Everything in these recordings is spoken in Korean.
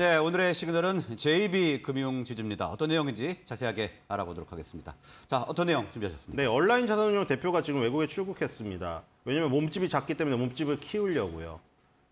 네, 오늘의 시그널은 JB 금융지주입니다. 어떤 내용인지 자세하게 알아보도록 하겠습니다. 자, 어떤 내용 준비하셨습니까? 네, 온라인 자산운용 대표가 지금 외국에 출국했습니다. 왜냐면 하 몸집이 작기 때문에 몸집을 키우려고요.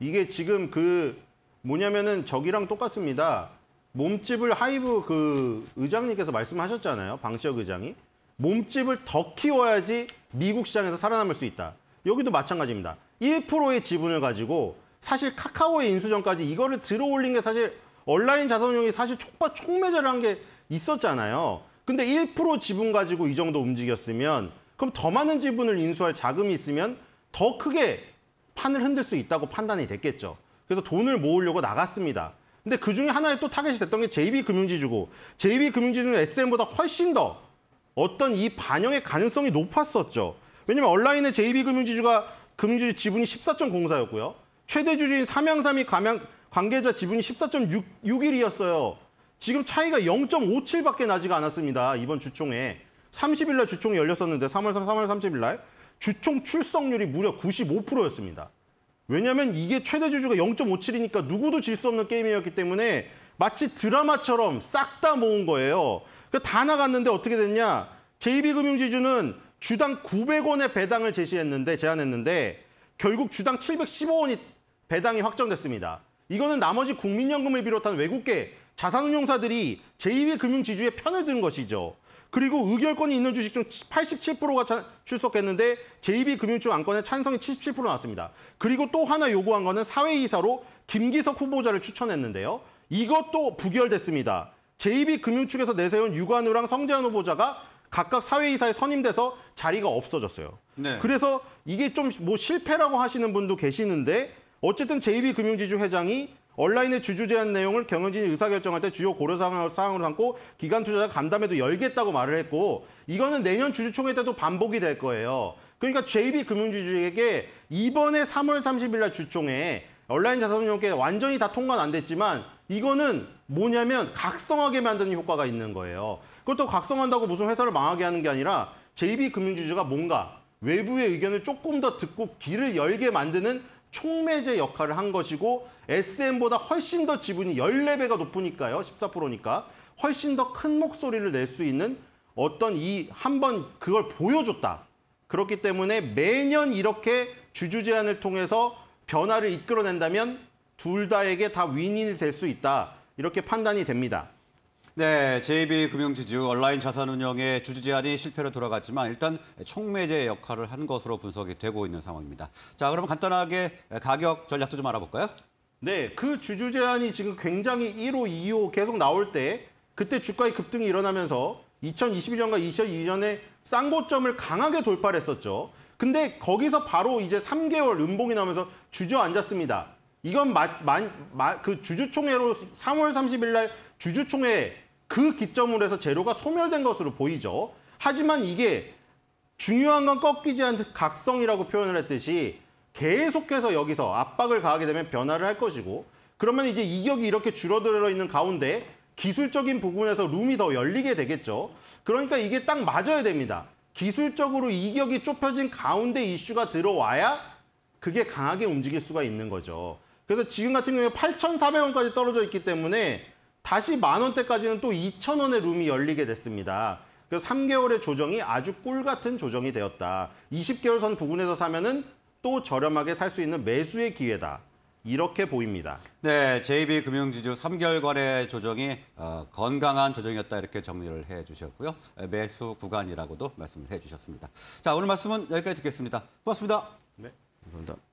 이게 지금 그 뭐냐면은 저기랑 똑같습니다. 몸집을 하이브 그 의장님께서 말씀하셨잖아요. 방시혁 의장이. 몸집을 더 키워야지 미국 시장에서 살아남을 수 있다. 여기도 마찬가지입니다. 1%의 지분을 가지고 사실 카카오의 인수전까지 이거를 들어올린 게 사실 온라인 자산운용이 사실 촉바 촉매제를 한 게 있었잖아요. 근데 1% 지분 가지고 이 정도 움직였으면 그럼 더 많은 지분을 인수할 자금이 있으면 더 크게 판을 흔들 수 있다고 판단이 됐겠죠. 그래서 돈을 모으려고 나갔습니다. 근데 그중에 하나의 또 타겟이 됐던 게 JB금융지주고 JB금융지주는 SM보다 훨씬 더 어떤 이 반영의 가능성이 높았었죠. 왜냐면 온라인의 JB금융지주가 금융지주 지분이 14.04였고요. 최대 주주인 삼양삼이 가면... 관계자 지분이 1 4 6일이었어요 지금 차이가 0.57밖에 나지가 않았습니다. 이번 주총에. 30일 날 주총이 열렸었는데 3월 3월 30일 날 주총 출석률이 무려 95%였습니다. 왜냐하면 이게 최대 주주가 0.57이니까 누구도 질 수 없는 게임이었기 때문에 마치 드라마처럼 싹 다 모은 거예요. 그러니까 다 나갔는데 어떻게 됐냐? JB금융지주는 주당 900원의 배당을 제시했는데 제안했는데 결국 주당 715원이 배당이 확정됐습니다. 이거는 나머지 국민연금을 비롯한 외국계 자산운용사들이 제2의 금융지주에 편을 드는 것이죠. 그리고 의결권이 있는 주식 중 87%가 출석했는데 제2비 금융주 안건에 찬성이 77% 나왔습니다. 그리고 또 하나 요구한 거는 사회이사로 김기석 후보자를 추천했는데요. 이것도 부결됐습니다. 제2비 금융축에서 내세운 유관우랑 성재현 후보자가 각각 사회이사에 선임돼서 자리가 없어졌어요. 네. 그래서 이게 좀 뭐 실패라고 하시는 분도 계시는데 어쨌든 JB 금융지주 회장이 온라인의 주주 제한 내용을 경영진이 의사결정할 때 주요 고려사항으로 삼고 기관 투자자 간담회도 열겠다고 말을 했고 이거는 내년 주주총회 때도 반복이 될 거예요. 그러니까 j b 금융지주에게 이번에 3월 30일 날 주총회에 온라인 자산운용계 완전히 다 통과는 안 됐지만 이거는 뭐냐면 각성하게 만드는 효과가 있는 거예요. 그것도 각성한다고 무슨 회사를 망하게 하는 게 아니라 j b 금융지주가 뭔가 외부의 의견을 조금 더 듣고 길을 열게 만드는 총매제 역할을 한 것이고 SM보다 훨씬 더 지분이 14배가 높으니까요. 14%니까. 훨씬 더 큰 목소리를 낼 수 있는 어떤 이한번 그걸 보여줬다. 그렇기 때문에 매년 이렇게 주주 제안을 통해서 변화를 이끌어낸다면 둘 다에게 다 윈인이 될 수 있다. 이렇게 판단이 됩니다. 네, JB 금융지주 온라인 자산운용의 주주 제한이 실패로 돌아갔지만 일단 총매제 역할을 한 것으로 분석이 되고 있는 상황입니다. 자, 그러면 간단하게 가격 전략도 좀 알아볼까요? 네, 그 주주 제한이 지금 굉장히 1호, 2호 계속 나올 때 그때 주가의 급등이 일어나면서 2021년과 2022년에 쌍고점을 강하게 돌파를 했었죠. 근데 거기서 바로 이제 3개월 음봉이 나면서 주저앉았습니다. 이건 마, 마, 마, 그 주주총회로 3월 30일 날 주주총회 그 기점으로 해서 재료가 소멸된 것으로 보이죠. 하지만 이게 중요한 건 꺾이지 않는 각성이라고 표현을 했듯이 계속해서 여기서 압박을 가하게 되면 변화를 할 것이고 그러면 이제 이격이 이렇게 줄어들어 있는 가운데 기술적인 부분에서 룸이 더 열리게 되겠죠. 그러니까 이게 딱 맞아야 됩니다. 기술적으로 이격이 좁혀진 가운데 이슈가 들어와야 그게 강하게 움직일 수가 있는 거죠. 그래서 지금 같은 경우에 8,400원까지 떨어져 있기 때문에 다시 만 원대까지는 또 2천 원의 룸이 열리게 됐습니다. 그래서 3개월의 조정이 아주 꿀 같은 조정이 되었다. 20개월 선 부근에서 사면은 또 저렴하게 살 수 있는 매수의 기회다. 이렇게 보입니다. 네, JB 금융지주 3개월 거래 조정이 어, 건강한 조정이었다 이렇게 정리를 해주셨고요. 매수 구간이라고도 말씀을 해주셨습니다. 자, 오늘 말씀은 여기까지 듣겠습니다. 고맙습니다. 네, 감사합니다.